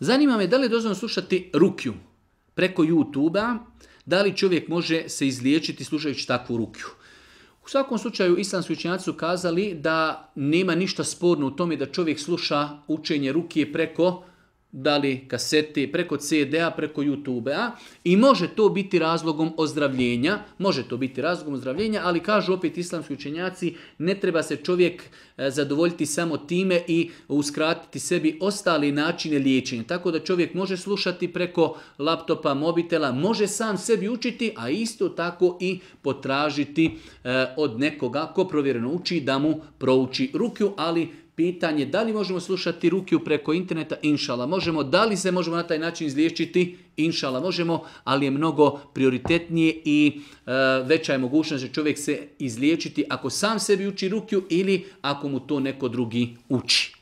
Zanima me da li je dozvoljeno slušati rukju preko YouTube-a, da li čovjek može se izliječiti slušajući takvu rukju. U svakom slučaju islamski učenjaci su kazali da nema ništa sporno u tome da čovjek sluša učenje rukije preko da li kasete, preko CD-a, preko YouTube-a i može to biti razlogom ozdravljenja, može to biti razlogom ozdravljenja, ali kažu opet islamski učenjaci, ne treba se čovjek e, zadovoljiti samo time i uskratiti sebi ostali načine liječenja. Tako da čovjek može slušati preko laptopa, mobitela, može sam sebi učiti, a isto tako i potražiti e, od nekoga ko provjereno uči da mu prouči rukju, ali pitanje da li možemo slušati rukiju preko interneta, inšala možemo, da li se možemo na taj način izliječiti, inšala možemo, ali je mnogo prioritetnije i e, veća je mogućnost da čovjek se izliječiti ako sam sebi uči rukiju ili ako mu to neko drugi uči.